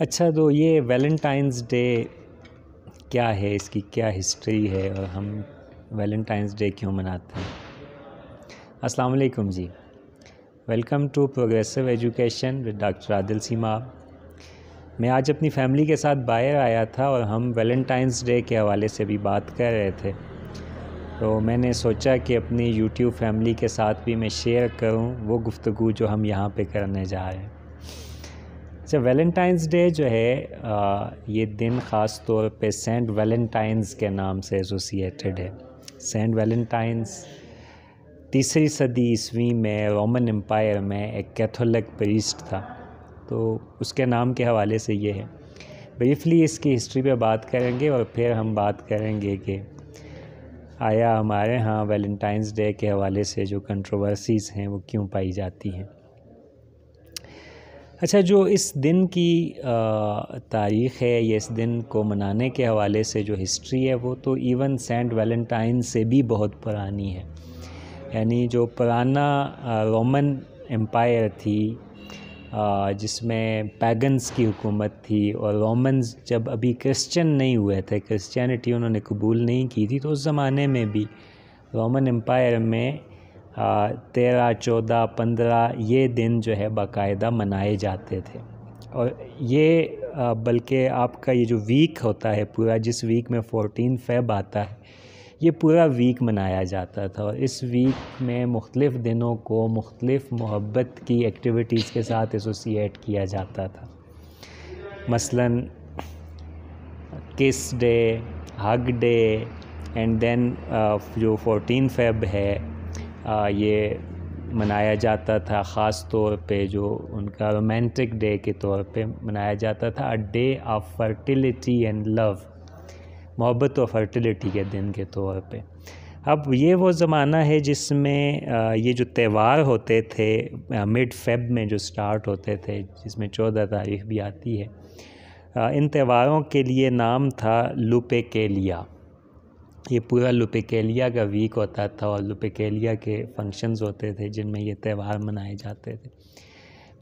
अच्छा तो ये वैलेंटाइंस डे क्या है इसकी क्या हिस्ट्री है और हम वैलेंटाइंस डे क्यों मनाते हैं अस्सलाम वालेकुम जी welcome to progressive education with doctor Adil Seema मैं आज अपनी फैमिली के साथ बाहर आया था और हम वैलेंटाइंस डे के हवाले से भी बात कर रहे थे तो मैंने सोचा कि अपनी यूट्यूब फैमिली के साथ भी मैं शेयर करूं वो गुफ्तगू जो हम यहाँ पे करने जा रहे हैं अच्छा वैलेंटाइंस डे जो है आ, ये दिन ख़ास तौर पे सेंट वैलेंटाइंस के नाम से एसोसिएटेड है सेंट वैलेंटाइंस तीसरी सदी ईस्वी में रोमन एम्पायर में एक कैथोलिक प्रीस्ट था तो उसके नाम के हवाले से ये है ब्रीफली इसकी हिस्ट्री पे बात करेंगे और फिर हम बात करेंगे कि आया हमारे यहाँ वैलेंटाइंस डे के हवाले से जो कंट्रोवर्सीज़ हैं वो क्यों पाई जाती हैं अच्छा जो इस दिन की तारीख़ है या इस दिन को मनाने के हवाले से जो हिस्ट्री है वो तो इवन सेंट वैलेंटाइन से भी बहुत पुरानी है यानी जो पुराना रोमन एम्पायर थी जिसमें पैगन्स की हुकूमत थी और रोमन्स जब अभी क्रिश्चियन नहीं हुए थे क्रिश्चियनिटी उन्होंने कबूल नहीं की थी तो उस ज़माने में भी रोमन एम्पायर में तेरह चौदह पंद्रह ये दिन जो है बाकायदा मनाए जाते थे और ये बल्कि आपका ये जो वीक होता है पूरा जिस वीक में फ़ोर्टीन फेब आता है ये पूरा वीक मनाया जाता था और इस वीक में मुख्तलिफ़ दिनों को मुख्तलिफ़ मोहब्बत की एक्टिविटीज़ के साथ एसोसिएट किया जाता था मसलन kiss day hug day and then जो फोर्टीन फेब है ये मनाया जाता था ख़ास तौर पे जो उनका रोमांटिक डे के तौर पे मनाया जाता था a day of fertility and love मोहब्बत और फर्टिलिटी के दिन के तौर पे अब ये वो ज़माना है जिसमें ये जो त्यौहार होते थे मिड फेब में जो स्टार्ट होते थे जिसमें चौदह तारीख भी आती है इन त्यौहारों के लिए नाम था लुपे के लिया ये पूरा लुपिकेलिया का वीक होता था और लुपिकेलिया के फंक्शंस होते थे जिनमें ये त्यौहार मनाए जाते थे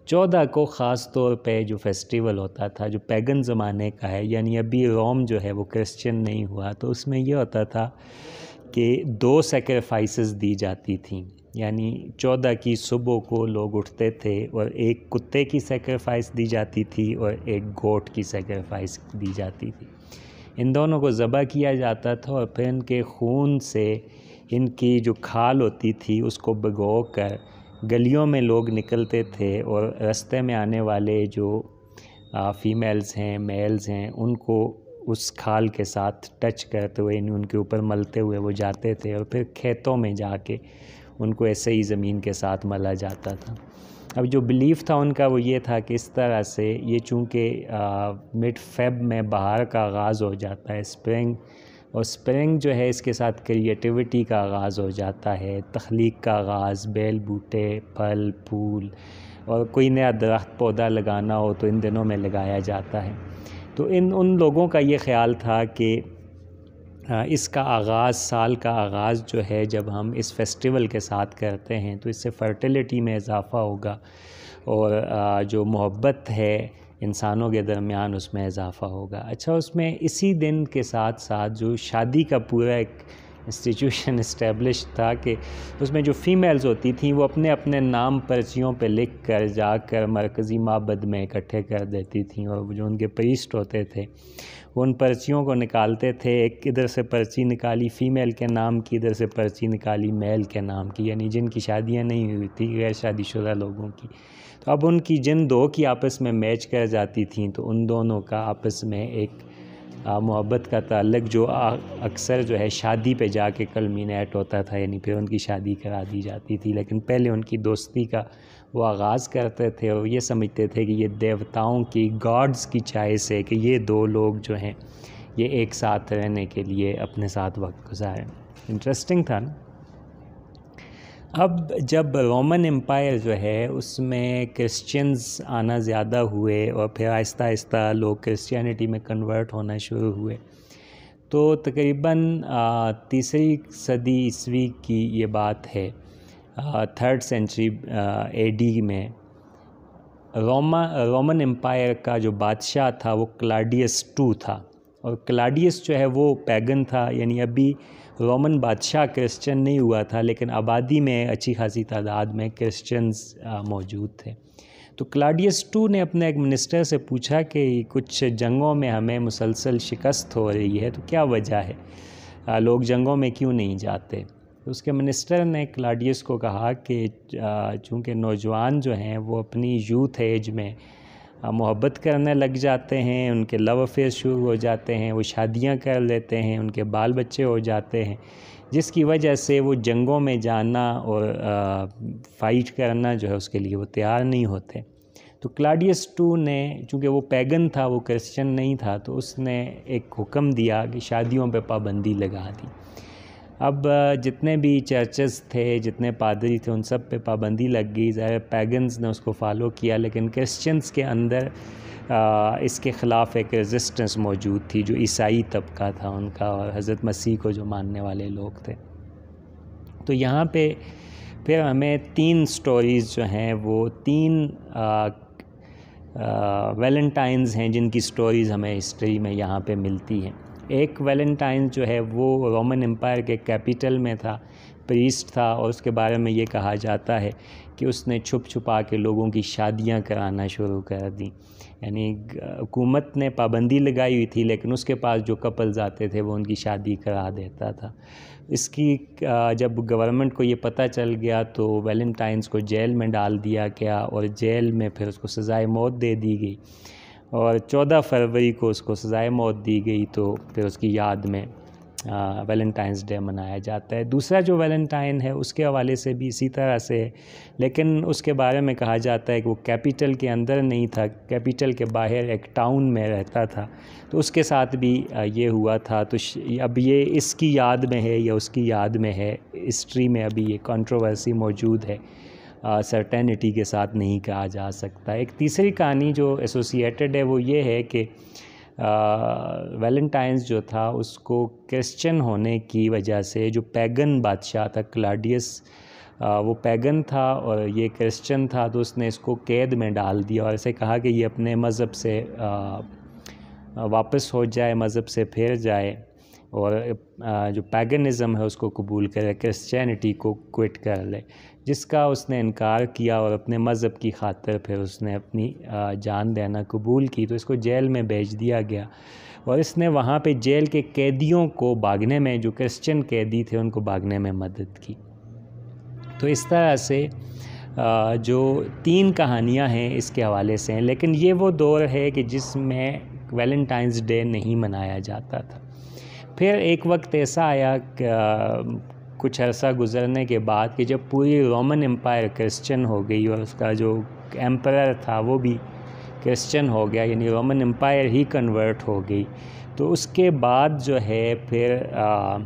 चौदह को ख़ास तौर पे जो फेस्टिवल होता था जो पैगन ज़माने का है यानी अभी रोम जो है वो क्रिश्चियन नहीं हुआ तो उसमें ये होता था कि दो सेक्रीफाइसेस दी जाती थी यानी चौदह की सुबह को लोग उठते थे और एक कुत्ते की सेक्रीफाइस दी जाती थी और एक गोट की सेक्रीफाइस दी जाती थी इन दोनों को ज़बह किया जाता था और फिर इनके खून से इनकी जो खाल होती थी उसको भगो कर गलियों में लोग निकलते थे और रास्ते में आने वाले जो फीमेल्स हैं मेल्स हैं उनको उस खाल के साथ टच करते हुए इन उनके ऊपर मलते हुए वो जाते थे और फिर खेतों में जाके उनको ऐसे ही ज़मीन के साथ मला जाता था अब जो बिलीफ था उनका वो ये था कि इस तरह से ये चूँकि मिड फेब में बहार का आगाज़ हो जाता है स्प्रिंग और स्प्रिंग जो है इसके साथ क्रिएटिविटी का आगाज़ हो जाता है तख्लीक का आगाज़ बेल बूटे फल फूल और कोई नया दरख्त पौधा लगाना हो तो इन दिनों में लगाया जाता है तो इन उन लोगों का ये ख्याल था कि हाँ, इसका आगाज़ साल का आगाज़ जो है जब हम इस फेस्टिवल के साथ करते हैं तो इससे फ़र्टिलिटी में इजाफ़ा होगा और जो मोहब्बत है इंसानों के दरमियान उसमें इजाफ़ा होगा अच्छा उसमें इसी दिन के साथ साथ जो शादी का पूरा एक इंस्टीट्यूशन इस्टेब्लिश था कि उसमें जो फ़ीमेल्स होती थी वो अपने अपने नाम पर्चियों पे लिख कर जा कर मरकज़ी माबद में इकट्ठे कर देती थी और जो उनके प्रीस्ट होते थे उन पर्चियों को निकालते थे एक इधर से पर्ची निकाली फ़ीमेल के नाम की इधर से पर्ची निकाली मेल के नाम की यानी जिनकी शादियां नहीं हुई थी गैर शादीशुदा लोगों की तो अब उनकी जिन दो की आपस में मैच कर जाती थी तो उन दोनों का आपस में एक मोहब्बत का ताल्लक जो अक्सर जो है शादी पे जाके कल मीनेट होता था यानी फिर उनकी शादी करा दी जाती थी लेकिन पहले उनकी दोस्ती का वो आगाज़ करते थे और ये समझते थे कि ये देवताओं की गॉड्स की चॉइस है कि ये दो लोग जो हैं ये एक साथ रहने के लिए अपने साथ वक्त गुजारें इंटरेस्टिंग था ना अब जब रोमन एम्पायर जो है उसमें क्रिश्चियंस आना ज़्यादा हुए और फिर आहिस्ता आहिस्ता लोग क्रिश्चियनिटी में कन्वर्ट होना शुरू हुए तो तकरीबन तीसरी सदी ईस्वी की ये बात है थर्ड सेंचुरी एडी में रोमा रोमन एम्पायर का जो बादशाह था वो क्लाडियस टू था और क्लाडियस जो है वो पैगन था यानी अभी रोमन बादशाह क्रिश्चियन नहीं हुआ था लेकिन आबादी में अच्छी खासी तादाद में क्रिश्चियंस मौजूद थे तो क्लाडियस टू ने अपने एक मिनिस्टर से पूछा कि कुछ जंगों में हमें मुसलसल शिकस्त हो रही है तो क्या वजह है लोग जंगों में क्यों नहीं जाते तो उसके मिनिस्टर ने क्लाडियस को कहा कि चूँकि नौजवान जो हैं वो अपनी यूथ एज में मोहब्बत करने लग जाते हैं उनके लव अफेयर शुरू हो जाते हैं वो शादियां कर लेते हैं उनके बाल बच्चे हो जाते हैं जिसकी वजह से वो जंगों में जाना और आ, फाइट करना जो है उसके लिए वो तैयार नहीं होते तो क्लाडियस टू ने चूँकि वो पैगन था वो क्रिश्चियन नहीं था तो उसने एक हुक्म दिया कि शादियों पर पाबंदी लगा दी अब जितने भी चर्चेस थे जितने पादरी थे उन सब पे पाबंदी लग गई ज़ाहिर पैगन्स ने उसको फॉलो किया लेकिन क्रिश्चियंस के अंदर आ, इसके ख़िलाफ़ एक रेजिस्टेंस मौजूद थी जो ईसाई तबका था उनका और हज़रत मसीह को जो मानने वाले लोग थे तो यहाँ पे फिर हमें तीन स्टोरीज़ जो हैं वो तीन आ, वैलेंटाइंस हैं जिनकी स्टोरीज़ हमें हिस्ट्री में यहाँ पे मिलती हैं एक वैलेंटाइन जो है वो रोमन एम्पायर के कैपिटल में था प्रीस्ट था और उसके बारे में ये कहा जाता है कि उसने छुप छुपा के लोगों की शादियां कराना शुरू कर दी यानी हुकूमत ने पाबंदी लगाई हुई थी लेकिन उसके पास जो कपल्स आते थे वो उनकी शादी करा देता था इसकी जब गवर्नमेंट को ये पता चल गया तो वैलेंटाइंस को जेल में डाल दिया गया और जेल में फिर उसको सज़ाए मौत दे दी गई और 14 फरवरी को उसको सज़ाए मौत दी गई तो फिर उसकी याद में वैलेंटाइंस डे मनाया जाता है दूसरा जो वैलेंटाइन है उसके हवाले से भी इसी तरह से है लेकिन उसके बारे में कहा जाता है कि वो कैपिटल के अंदर नहीं था कैपिटल के बाहर एक टाउन में रहता था तो उसके साथ भी ये हुआ था तो अब ये इसकी याद में है या उसकी याद में है हिस्ट्री में अभी ये कंट्रोवर्सी मौजूद है सर्टेनिटी के साथ नहीं कहा जा सकता एक तीसरी कहानी जो एसोसिएटेड है वो ये है कि वैलेंटाइंस जो था उसको क्रिश्चन होने की वजह से जो पैगन बादशाह था क्लाडियस वो पैगन था और ये क्रिश्चन था तो उसने इसको कैद में डाल दिया और ऐसे कहा कि ये अपने मज़हब से आ, वापस हो जाए मज़हब से फिर जाए और जो पैगनिज़म है उसको कबूल करे क्रिश्चियनिटी को क्विट कर ले जिसका उसने इनकार किया और अपने मज़हब की खातर फिर उसने अपनी जान देना कबूल की तो इसको जेल में भेज दिया गया और इसने वहाँ पे जेल के कैदियों को भागने में जो क्रिश्चियन कैदी थे उनको भागने में मदद की तो इस तरह से जो तीन कहानियाँ हैं इसके हवाले से हैं लेकिन ये वो दौर है कि जिसमें वैलेंटाइंस डे नहीं मनाया जाता था फिर एक वक्त ऐसा आया कुछ अर्सा गुजरने के बाद कि जब पूरी रोमन एम्पायर क्रिश्चन हो गई और उसका जो एम्पर था वो भी क्रिश्चन हो गया यानी रोमन एम्पायर ही कन्वर्ट हो गई तो उसके बाद जो है फिर आ,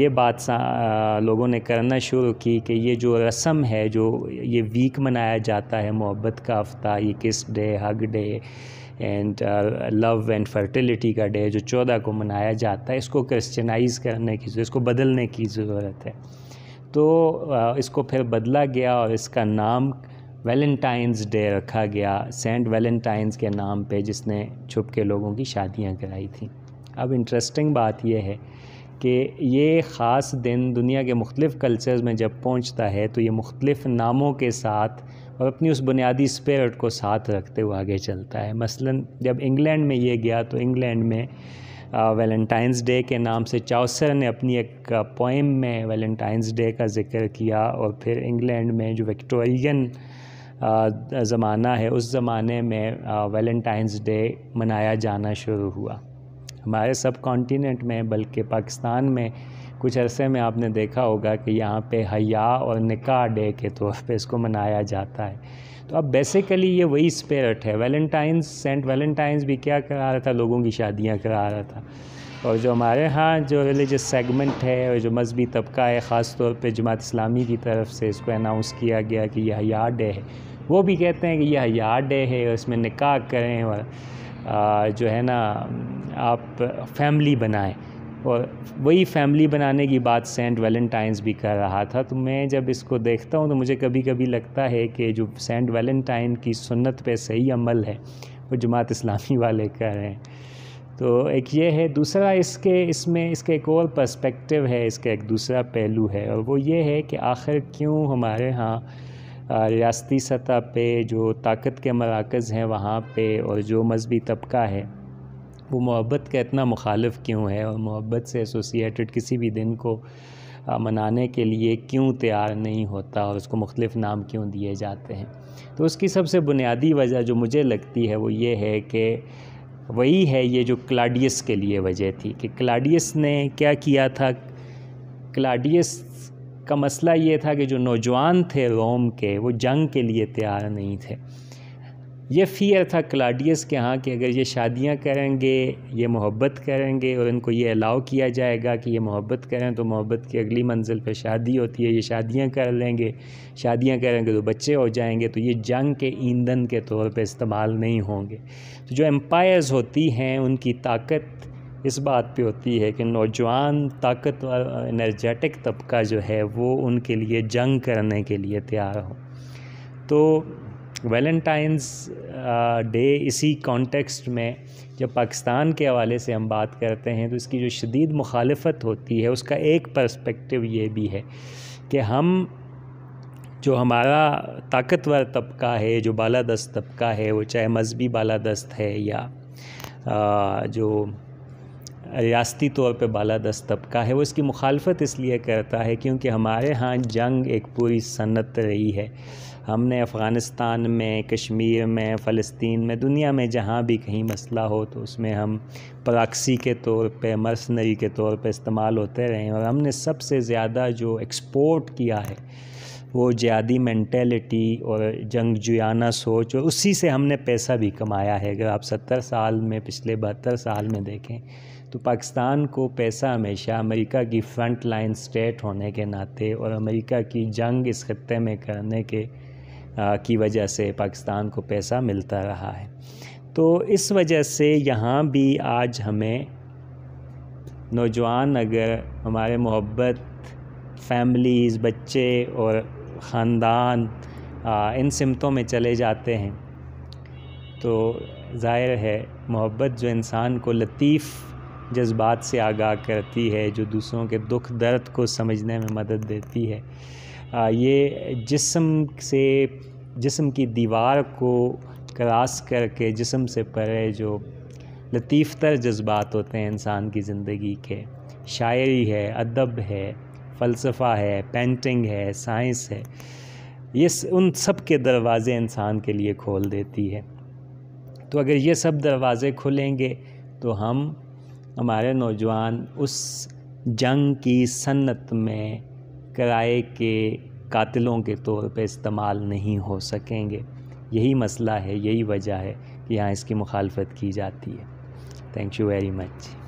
ये बात आ, लोगों ने करना शुरू की कि ये जो रस्म है जो ये वीक मनाया जाता है मोहब्बत का हफ़्ता ये kiss day hug day and love and fertility का डे जो चौदह को मनाया जाता है इसको क्रिश्चनाइज करने की इसको बदलने की ज़रूरत है तो uh, इसको फिर बदला गया और इसका नाम वैलेंटाइंस डे रखा गया सेंट वैलेंटाइंस के नाम पे जिसने छुप के लोगों की शादियां कराई थी अब इंटरेस्टिंग बात यह है कि ये ख़ास दिन दुनिया के मुख्तलिफ़ कल्चर्स में जब पहुंचता है तो ये मुख्तलिफ़ नामों के साथ और अपनी उस बुनियादी स्पिरिट को साथ रखते हुए आगे चलता है मसलन जब इंग्लैंड में ये गया तो इंग्लैंड में वैलेंटाइंस डे के नाम से चाउसर ने अपनी एक पोइम में वैलेंटाइंस डे का जिक्र किया और फिर इंग्लैंड में जो विक्टोरियन ज़माना है उस ज़माने में वैलेंटाइंस डे मनाया जाना शुरू हुआ हमारे सब कॉन्टीनेंट में बल्कि पाकिस्तान में कुछ अरसे में आपने देखा होगा कि यहाँ पे हया और निकाह डे के तौर पे इसको मनाया जाता है तो अब बेसिकली ये वही स्पेरट है वैलेंटाइंस सेंट वैलेंटाइंस भी क्या करा रहा था लोगों की शादियाँ करा रहा था और जो हमारे यहाँ जो रिलीजस सेगमेंट है और जो मजहबी तबका है ख़ास तौर पर जमात इस्लामी की तरफ से इसको अनाउंस किया गया कि यह हया डे है वो भी कहते हैं कि यह हया डे है और इसमें निकाह करें और आ, जो है ना आप फैमिली बनाएं और वही फैमिली बनाने की बात सेंट वैलेंटाइंस भी कर रहा था तो मैं जब इसको देखता हूँ तो मुझे कभी कभी लगता है कि जो सेंट वैलेंटाइन की सुन्नत पे सही अमल है वो जमात इस्लामी वाले कर रहे हैं तो एक ये है दूसरा इसके इसमें इसके एक और पर्सपेक्टिव है इसका एक दूसरा पहलू है और वो ये है कि आखिर क्यों हमारे यहाँ रियाती सतह पे जो ताकत के मराकज़ हैं वहाँ पे और जो मजहबी तबका है वो मोहब्बत का इतना मुखालफ क्यों है और मोहब्बत से एसोसिएटेड किसी भी दिन को मनाने के लिए क्यों तैयार नहीं होता और उसको मुख्तलिफ़ नाम क्यों दिए जाते हैं तो उसकी सबसे बुनियादी वजह जो मुझे लगती है वो ये है कि वही है ये जो क्लाडियस के लिए वजह थी कि क्लाडियस ने क्या किया था क्लाडियस का मसला ये था कि जो नौजवान थे रोम के वो जंग के लिए तैयार नहीं थे ये फ़ियर था क्लाडियस के यहाँ कि अगर ये शादियाँ करेंगे ये मोहब्बत करेंगे और इनको ये अलाउ किया जाएगा कि ये मोहब्बत करें तो मोहब्बत की अगली मंजिल पे शादी होती है ये शादियाँ कर लेंगे शादियाँ करेंगे तो बच्चे हो जाएंगे तो ये जंग के ईंधन के तौर पे इस्तेमाल नहीं होंगे तो जो एम्पायर्स होती हैं उनकी ताकत इस बात पे होती है कि नौजवान ताकतवर एनर्जेटिक तबका जो है वो उनके लिए जंग करने के लिए तैयार हो तो वैलेंटाइंस डे इसी कॉन्टेक्स्ट में जब पाकिस्तान के हवाले से हम बात करते हैं तो इसकी जो शदीद मुखालफत होती है उसका एक पर्सपेक्टिव ये भी है कि हम जो हमारा ताकतवर तबका है जो बाला दस्त तबका है वो चाहे मजहबी बाला दस्त है या आ, जो रियासती तौर पे बाला दस तबका है वो इसकी मुखालफत इसलिए करता है क्योंकि हमारे यहाँ जंग एक पूरी सन्नत रही है हमने अफ़गानिस्तान में कश्मीर में फ़लस्तीन में दुनिया में जहाँ भी कहीं मसला हो तो उसमें हम प्राक्सी के तौर पे मर्सनरी के तौर पे इस्तेमाल होते रहे और हमने सबसे ज़्यादा जो एक्सपोर्ट किया है वो ज़्यादी मैंटेलिटी और जंग जुयाना सोच और उसी से हमने पैसा भी कमाया है अगर आप सत्तर साल में पिछले बहत्तर साल में देखें तो पाकिस्तान को पैसा हमेशा अमेरिका की फ्रंट लाइन स्टेट होने के नाते और अमेरिका की जंग इस खत्े में करने के आ, की वजह से पाकिस्तान को पैसा मिलता रहा है तो इस वजह से यहाँ भी आज हमें नौजवान अगर हमारे मोहब्बत फैमिलीज़ बच्चे और ख़ानदान इन सिमतों में चले जाते हैं तो ज़ाहिर है मोहब्बत जो इंसान को लतीफ़ जज्बात से आगाह करती है जो दूसरों के दुख दर्द को समझने में मदद देती है आ, ये जिसम से जिसम की दीवार को क्रॉस करके जिसम से परे जो लतीफ़तर जज्बात होते हैं इंसान की ज़िंदगी के शायरी है अदब है फ़लसफ़ा है पेंटिंग है साइंस है ये उन सब के दरवाज़े इंसान के लिए खोल देती है तो अगर ये सब दरवाज़े खुलेंगे तो हम हमारे नौजवान उस जंग की सन्नत में किराए के कातिलों के तौर पे इस्तेमाल नहीं हो सकेंगे यही मसला है यही वजह है कि यहाँ इसकी मुखालफत की जाती है थैंक यू वेरी मच